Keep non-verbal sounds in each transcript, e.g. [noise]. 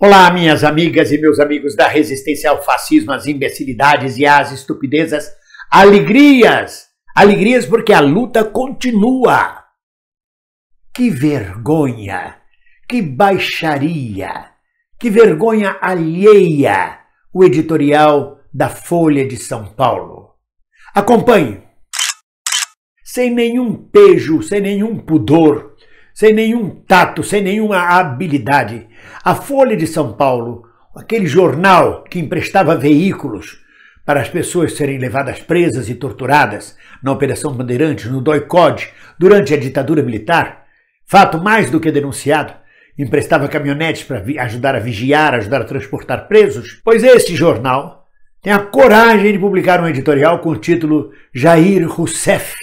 Olá, minhas amigas e meus amigos da resistência ao fascismo, às imbecilidades e às estupidezas. Alegrias! Alegrias porque a luta continua. Que vergonha! Que baixaria! Que vergonha alheia! O editorial da Folha de São Paulo. Acompanhe! Sem nenhum pejo, sem nenhum pudor, sem nenhum tato, sem nenhuma habilidade. A Folha de São Paulo, aquele jornal que emprestava veículos para as pessoas serem levadas presas e torturadas na Operação Bandeirantes, no DOI-COD, durante a ditadura militar, fato mais do que denunciado, emprestava caminhonetes para ajudar a vigiar, ajudar a transportar presos, pois este jornal tem a coragem de publicar um editorial com o título Jair Rousseff.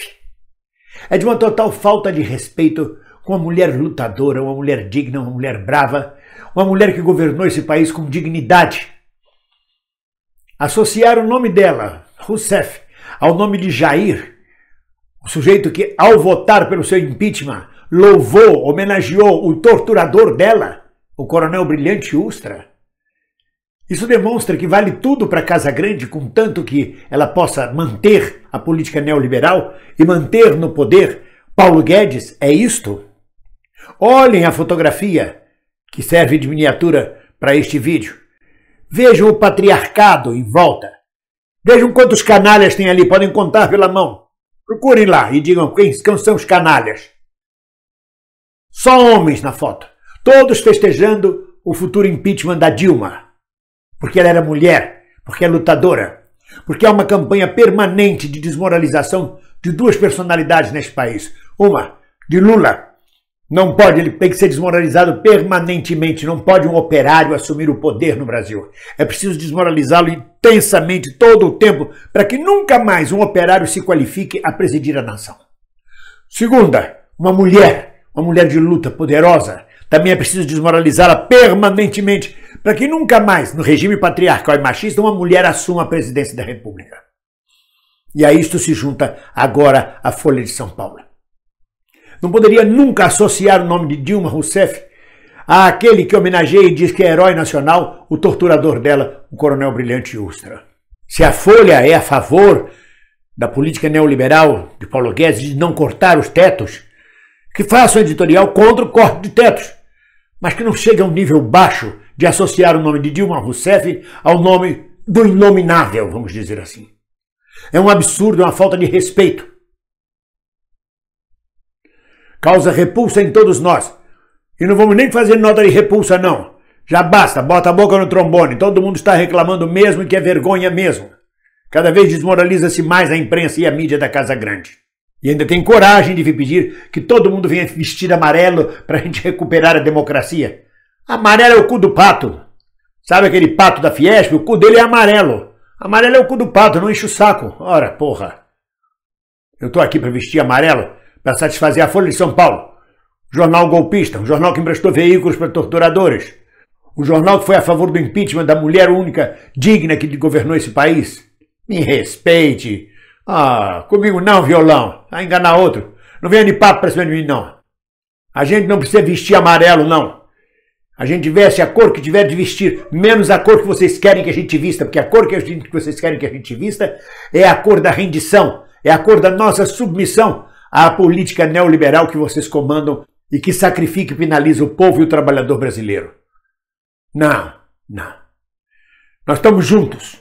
É de uma total falta de respeito uma mulher lutadora, uma mulher digna, uma mulher brava, uma mulher que governou esse país com dignidade. Associar o nome dela, Rousseff, ao nome de Jair, o sujeito que, ao votar pelo seu impeachment, louvou, homenageou o torturador dela, o coronel brilhante Ustra. Isso demonstra que vale tudo para a Casa Grande, contanto que ela possa manter a política neoliberal e manter no poder Paulo Guedes. É isto? Olhem a fotografia que serve de miniatura para este vídeo. Vejam o patriarcado em volta. Vejam quantos canalhas tem ali, podem contar pela mão. Procurem lá e digam quem, são os canalhas. Só homens na foto, todos festejando o futuro impeachment da Dilma. Porque ela era mulher, porque é lutadora, porque é uma campanha permanente de desmoralização de duas personalidades neste país. Uma de Lula, não pode, ele tem que ser desmoralizado permanentemente. Não pode um operário assumir o poder no Brasil. É preciso desmoralizá-lo intensamente todo o tempo para que nunca mais um operário se qualifique a presidir a nação. Segunda, uma mulher, uma mulher de luta poderosa, também é preciso desmoralizá-la permanentemente para que nunca mais, no regime patriarcal e machista, uma mulher assuma a presidência da República. E a isto se junta agora a Folha de São Paulo. Não poderia nunca associar o nome de Dilma Rousseff àquele que homenageia e diz que é herói nacional, o torturador dela, o coronel Brilhante Ustra. Se a Folha é a favor da política neoliberal de Paulo Guedes de não cortar os tetos, que faça um editorial contra o corte de tetos, mas que não chegue a um nível baixo de associar o nome de Dilma Rousseff ao nome do inominável, vamos dizer assim. É um absurdo, é uma falta de respeito. Causa repulsa em todos nós. E não vamos nem fazer nota de repulsa, não. Já basta, bota a boca no trombone. Todo mundo está reclamando mesmo e que é vergonha mesmo. Cada vez desmoraliza-se mais a imprensa e a mídia da Casa Grande. E ainda tem coragem de vir pedir que todo mundo venha vestir amarelo para a [laughs] gente recuperar a democracia. Amarelo é o cu do pato. Sabe aquele pato da Fiesp? O cu dele é amarelo. Amarelo é o cu do pato, não enche o saco. Ora, porra. Eu tô aqui para vestir amarelo para satisfazer a Folha de São Paulo, jornal golpista, um jornal que emprestou veículos para torturadores, um jornal que foi a favor do impeachment da mulher única digna que governou esse país. Me respeite. Ah, comigo não, violão. A enganar outro. Não venha de papo para cima de mim, não. A gente não precisa vestir amarelo, não. A gente veste a cor que tiver de vestir, menos a cor que vocês querem que a gente vista, porque a cor que, a gente, que vocês querem que a gente vista é a cor da rendição, é a cor da nossa submissão à política neoliberal que vocês comandam e que sacrifica e penaliza o povo e o trabalhador brasileiro. Não, não. Nós estamos juntos.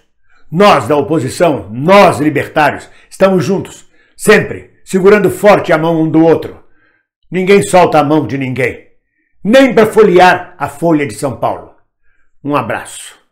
Nós da oposição, nós libertários, estamos juntos, sempre, segurando forte a mão um do outro. Ninguém solta a mão de ninguém, nem para folhear a Folha de São Paulo. Um abraço.